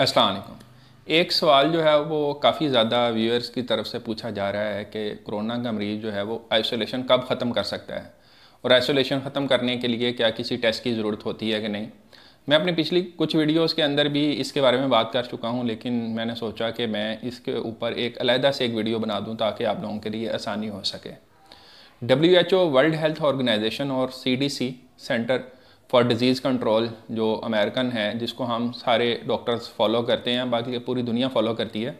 असलकुम एक सवाल जो है वो काफ़ी ज़्यादा व्यूअर्स की तरफ से पूछा जा रहा है कि कोरोना का मरीज़ जो है वो आइसोलेशन कब ख़त्म कर सकता है और आइसोलेशन ख़त्म करने के लिए क्या किसी टेस्ट की ज़रूरत होती है कि नहीं मैं अपनी पिछली कुछ वीडियोस के अंदर भी इसके बारे में बात कर चुका हूं लेकिन मैंने सोचा कि मैं इसके ऊपर एक अलहदा से एक वीडियो बना दूं ताकि आप लोगों के लिए आसानी हो सके डब्ल्यू वर्ल्ड हेल्थ ऑर्गेनाइजेशन और C Centre for Disease Control जो अमेरिकन है जिसको हम सारे डॉक्टर्स फॉलो करते हैं बाकी पूरी दुनिया फॉलो करती है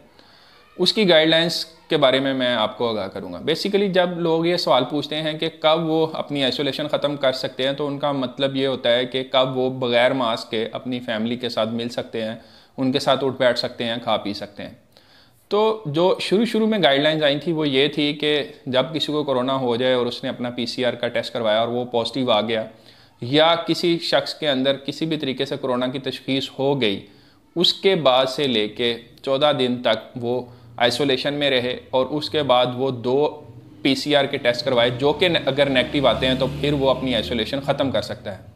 उसकी गाइडलाइंस के बारे में मैं आपको आगाह करूंगा बेसिकली जब लोग ये सवाल पूछते हैं कि कब वो अपनी आइसोलेशन ख़त्म कर सकते हैं तो उनका मतलब ये होता है कि कब वो बग़ैर मास्क के अपनी फैमिली के साथ मिल सकते हैं उनके साथ उठ बैठ सकते हैं खा पी सकते हैं तो जो शुरू शुरू में गाइडलाइंस आई थी वो ये थी कि जब किसी को कोरोना हो जाए और उसने अपना पी का टेस्ट करवाया और वो पॉजिटिव आ गया या किसी शख्स के अंदर किसी भी तरीके से कोरोना की तशखीस हो गई उसके बाद से लेके 14 दिन तक वो आइसोलेशन में रहे और उसके बाद वो दो पीसीआर के टेस्ट करवाए जो कि अगर नेगेटिव आते हैं तो फिर वो अपनी आइसोलेशन ख़त्म कर सकता है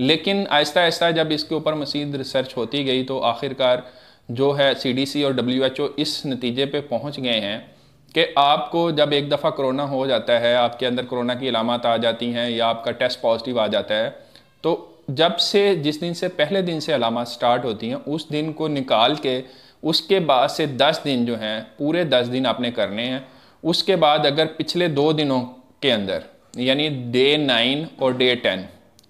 लेकिन आहिस्ता आहिस्ता जब इसके ऊपर मसीद रिसर्च होती गई तो आखिरकार जो है सी और ओ इस नतीजे पर पहुँच गए हैं कि आपको जब एक दफ़ा कोरोना हो जाता है आपके अंदर कोरोना की इलामत आ जाती हैं या आपका टेस्ट पॉजिटिव आ जाता है तो जब से जिस दिन से पहले दिन से अलामत स्टार्ट होती हैं उस दिन को निकाल के उसके बाद से दस दिन जो हैं पूरे दस दिन आपने करने हैं उसके बाद अगर पिछले दो दिनों के अंदर यानी डे नाइन और डे टेन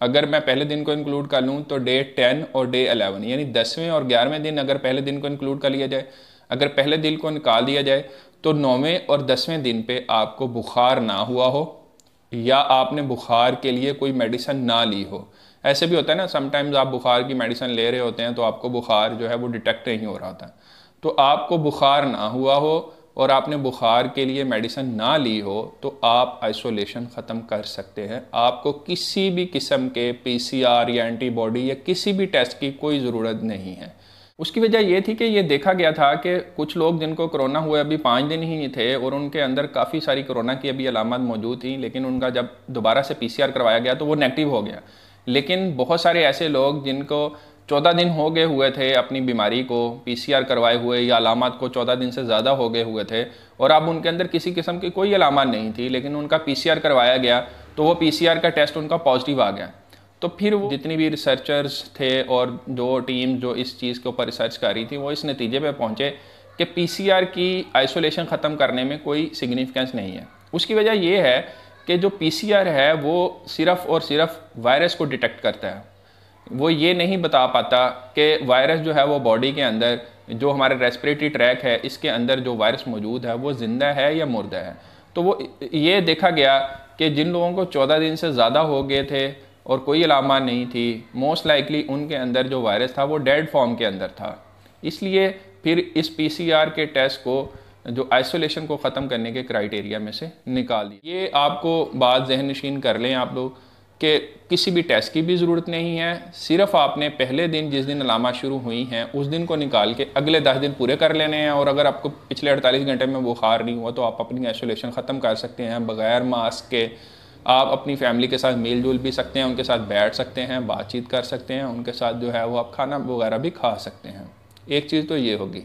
अगर मैं पहले दिन को इंक्लूड कर लूँ तो डे टेन और डे अलेवन यानी दसवें और ग्यारहवें दिन अगर पहले दिन को इंक्लूड कर लिया जाए अगर पहले दिन को निकाल दिया जाए तो नौवें और दसवें दिन पे आपको बुखार ना हुआ हो या आपने बुखार के लिए कोई मेडिसन ना ली हो ऐसे भी होता है ना समटाइम्स आप बुखार की मेडिसन ले रहे होते हैं तो आपको बुखार जो है वो डिटेक्ट नहीं हो रहा होता तो आपको बुखार ना हुआ हो और आपने बुखार के लिए मेडिसन ना ली हो तो आप आइसोलेशन ख़त्म कर सकते हैं आपको किसी भी किस्म के पीसीआर या एंटीबॉडी या किसी भी टेस्ट की कोई ज़रूरत नहीं है उसकी वजह यह थी कि ये देखा गया था कि कुछ लोग जिनको कोरोना हुए अभी पाँच दिन ही थे और उनके अंदर काफ़ी सारी कोरोना की अभी अलामत मौजूद थी लेकिन उनका जब दोबारा से पी करवाया गया तो वो नेगेटिव हो गया लेकिन बहुत सारे ऐसे लोग जिनको चौदह दिन हो गए हुए थे अपनी बीमारी को पीसीआर करवाए हुए या अलामत को चौदह दिन से ज़्यादा हो गए हुए थे और अब उनके अंदर किसी किस्म की कोई अलामत नहीं थी लेकिन उनका पीसीआर करवाया गया तो वो पीसीआर का टेस्ट उनका पॉजिटिव आ गया तो फिर वो जितनी भी रिसर्चर्स थे और जो टीम जो इस चीज़ के ऊपर रिसर्च कर रही थी वो इस नतीजे पे पहुँचे कि पीसीआर की आइसोलेशन ख़त्म करने में कोई सिग्निफिकेंस नहीं है उसकी वजह यह है कि जो पीसीआर है वो सिर्फ़ और सिर्फ वायरस को डिटेक्ट करता है वो ये नहीं बता पाता कि वायरस जो है वो बॉडी के अंदर जो हमारे रेस्पिरेटरी ट्रैक है इसके अंदर जो वायरस मौजूद है वो ज़िंदा है या मुर्दा है तो वो ये देखा गया कि जिन लोगों को चौदह दिन से ज़्यादा हो गए थे और कोई अलामा नहीं थी मोस्ट लाइकली उनके अंदर जो वायरस था वो डेड फॉर्म के अंदर था इसलिए फिर इस पीसीआर के टेस्ट को जो आइसोलेशन को ख़त्म करने के क्राइटेरिया में से निकाल दिया ये आपको बात जहन नशीन कर लें आप लोग कि किसी भी टेस्ट की भी ज़रूरत नहीं है सिर्फ आपने पहले दिन जिस दिन अलामा शुरू हुई हैं उस दिन को निकाल के अगले दस दिन पूरे कर लेने हैं और अगर आपको पिछले अड़तालीस घंटे में बुखार नहीं हुआ तो आप अपनी आइसोलेशन ख़त्म कर सकते हैं बग़ैर मास्क के आप अपनी फैमिली के साथ मेल जुल भी सकते हैं उनके साथ बैठ सकते हैं बातचीत कर सकते हैं उनके साथ जो है वो आप खाना वगैरह भी खा सकते हैं एक चीज़ तो ये होगी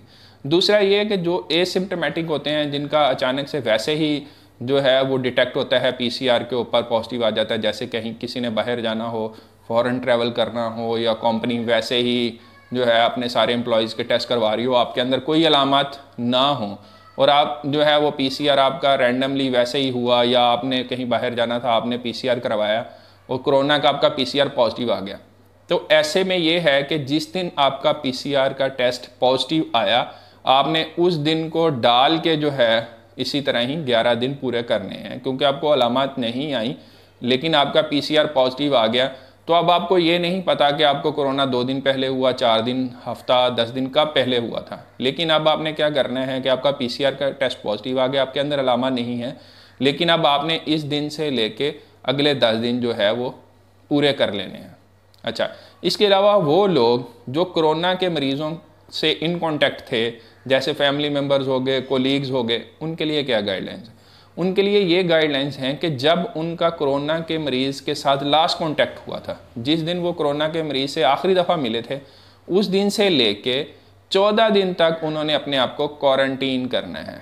दूसरा ये है कि जो एसिम्टोमेटिक होते हैं जिनका अचानक से वैसे ही जो है वो डिटेक्ट होता है पी के ऊपर पॉजिटिव आ जाता है जैसे कहीं किसी ने बाहर जाना हो फॉरेन ट्रैवल करना हो या कंपनी वैसे ही जो है अपने सारे एम्प्लॉयज़ के टेस्ट करवा रही हो आपके अंदर कोई अलामत ना हो और आप जो है वो पी आपका रैंडमली वैसे ही हुआ या आपने कहीं बाहर जाना था आपने पी करवाया और कोरोना का आपका पी पॉजिटिव आ गया तो ऐसे में ये है कि जिस दिन आपका पी का टेस्ट पॉजिटिव आया आपने उस दिन को डाल के जो है इसी तरह ही 11 दिन पूरे करने हैं क्योंकि आपको अलामत नहीं आई लेकिन आपका पी पॉजिटिव आ गया तो अब आपको ये नहीं पता कि आपको कोरोना दो दिन पहले हुआ चार दिन हफ्ता दस दिन कब पहले हुआ था लेकिन अब आपने क्या करना है कि आपका पी का टेस्ट पॉजिटिव आ गया आपके अंदर अलामा नहीं है लेकिन अब आपने इस दिन से लेके अगले दस दिन जो है वो पूरे कर लेने हैं अच्छा इसके अलावा वो लोग जो कोरोना के मरीज़ों से इन कॉन्टैक्ट थे जैसे फैमिली मेम्बर्स हो गए कोलीग्स हो गए उनके लिए क्या गाइडलाइंस उनके लिए ये गाइडलाइंस हैं कि जब उनका कोरोना के मरीज़ के साथ लास्ट कॉन्टैक्ट हुआ था जिस दिन वो कोरोना के मरीज़ से आखिरी दफ़ा मिले थे उस दिन से ले कर चौदह दिन तक उन्होंने अपने आप को क्वारंटीन करना है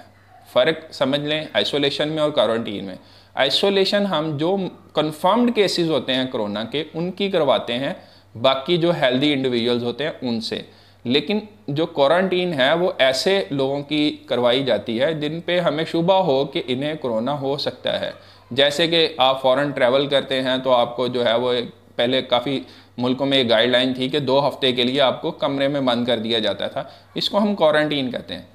फ़र्क समझ लें आइसोलेशन में और क्वारंटीन में आइसोलेशन हम जो कन्फर्म्ड केसेस होते हैं कोरोना के उनकी करवाते हैं बाकी जो हेल्दी इंडिविजुअल्स होते हैं उनसे लेकिन जो क्वारंटीन है वो ऐसे लोगों की करवाई जाती है जिन पे हमें शुबा हो कि इन्हें कोरोना हो सकता है जैसे कि आप फ़ॉरन ट्रैवल करते हैं तो आपको जो है वो पहले काफ़ी मुल्कों में एक गाइडलाइन थी कि दो हफ्ते के लिए आपको कमरे में बंद कर दिया जाता था इसको हम क्वारंटीन कहते हैं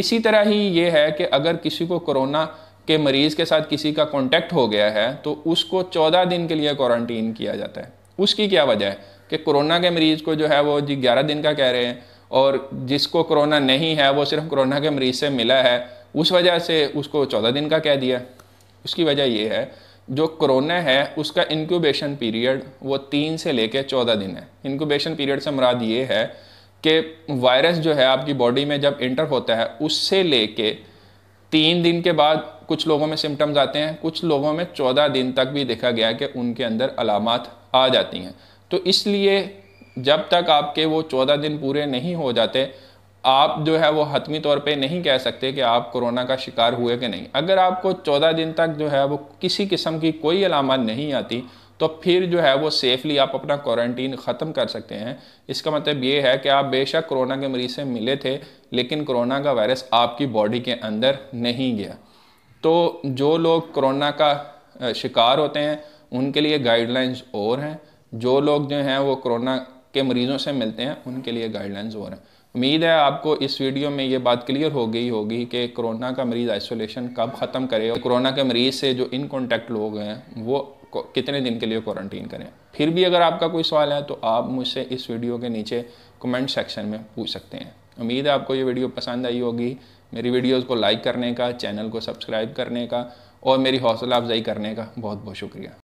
इसी तरह ही ये है कि अगर किसी को कोरोना के मरीज़ के साथ किसी का कॉन्टैक्ट हो गया है तो उसको चौदह दिन के लिए क्वारंटीन किया जाता है उसकी क्या वजह है कि कोरोना के मरीज़ को जो है वो जी ग्यारह दिन का कह रहे हैं और जिसको कोरोना नहीं है वो सिर्फ कोरोना के मरीज़ से मिला है उस वजह से उसको चौदह दिन का कह दिया उसकी वजह ये है जो कोरोना है उसका इनक्यूबेशन पीरियड वो तीन से लेके चौदह दिन है इनक्यूबेशन पीरियड से मुराद ये है कि वायरस जो है आपकी बॉडी में जब इंटर होता है उससे लेके तीन दिन के बाद कुछ लोगों में सिम्टम्स आते हैं कुछ लोगों में चौदह दिन तक भी देखा गया कि उनके अंदर अलामत आ जाती हैं तो इसलिए जब तक आपके वो चौदह दिन पूरे नहीं हो जाते आप जो है वो हतमी तौर पे नहीं कह सकते कि आप कोरोना का शिकार हुए कि नहीं अगर आपको चौदह दिन तक जो है वो किसी किस्म की कोई अलामत नहीं आती तो फिर जो है वो सेफली आप अपना क्वारंटीन ख़त्म कर सकते हैं इसका मतलब ये है कि आप बेशक कोरोना के मरीज़ से मिले थे लेकिन कोरोना का वायरस आपकी बॉडी के अंदर नहीं गया तो जो लोग कोरोना का शिकार होते हैं उनके लिए गाइडलाइंस और हैं जो लोग जो हैं वो कोरोना के मरीज़ों से मिलते हैं उनके लिए गाइडलाइंस हो रहे हैं उम्मीद है आपको इस वीडियो में ये बात क्लियर हो गई होगी कि कोरोना का मरीज़ आइसोलेशन कब ख़त्म करे और कोरोना के मरीज़ से जो इन कॉन्टैक्ट लोग हैं वो कितने दिन के लिए क्वारंटीन करें फिर भी अगर आपका कोई सवाल है तो आप मुझसे इस वीडियो के नीचे कमेंट सेक्शन में पूछ सकते हैं उम्मीद है आपको ये वीडियो पसंद आई होगी मेरी वीडियोज़ को लाइक करने का चैनल को सब्सक्राइब करने का और मेरी हौसला अफजाई करने का बहुत बहुत शुक्रिया